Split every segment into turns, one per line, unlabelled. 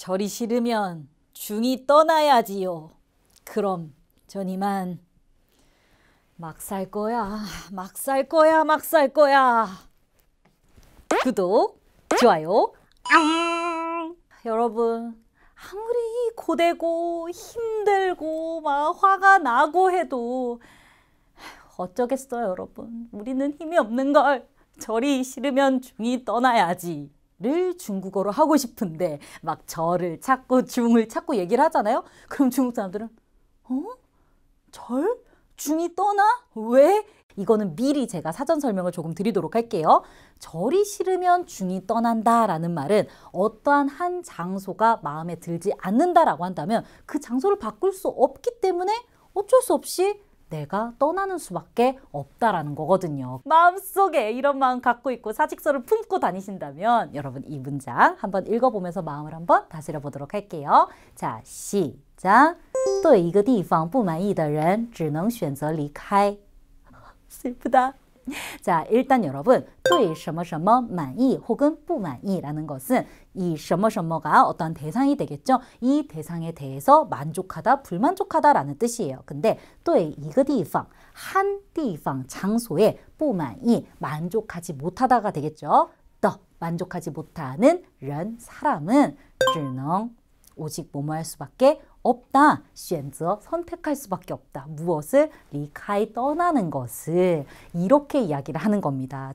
절이 싫으면 중이 떠나야지요. 그럼 전 이만 막 살 거야, 막 살 거야, 막 살 거야. 구독, 좋아요, 여러분, 아무리 고되고 힘들고 막 화가 나고 해도 어쩌겠어요, 여러분. 우리는 힘이 없는 걸. 절이 싫으면 중이 떠나야지. 를 중국어로 하고 싶은데 막 저를 찾고 중을 찾고 얘기를 하잖아요. 그럼 중국 사람들은 어? 절? 중이 떠나? 왜? 이거는 미리 제가 사전 설명을 조금 드리도록 할게요. 절이 싫으면 중이 떠난다라는 말은 어떠한 한 장소가 마음에 들지 않는다라고 한다면 그 장소를 바꿀 수 없기 때문에 어쩔 수 없이 내가 떠나는 수밖에 없다라는 거거든요. 마음속에 이런 마음 갖고 있고 사직서를 품고 다니신다면 여러분 이 문장 한번 읽어보면서 마음을 한번 다스려 보도록 할게요. 자, 시작. 对一个地方不满意的人只能选择离开。 슬프다. 자, 일단 여러분 对什么什么满意혹은不满意라는 것은 이 什么什么가 어떤 대상이 되겠죠. 이 대상에 대해서 만족하다, 불만족하다 라는 뜻이에요. 근데 对一个地方,한地方 장소에 不满意, 만족하지 못하다가 되겠죠. 더 만족하지 못하는 人, 사람은 只能 오직 뭐뭐 할 수밖에 없다. 选择 선택할 수밖에 없다. 무엇을 리카이 떠나는 것을 이렇게 이야기를 하는 겁니다.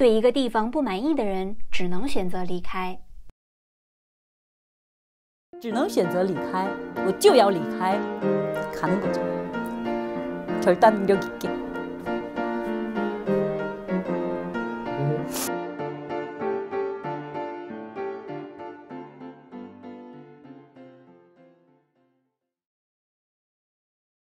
对一个地方不满意的人，只能选择离开，
只能选择
离开，我就要离开。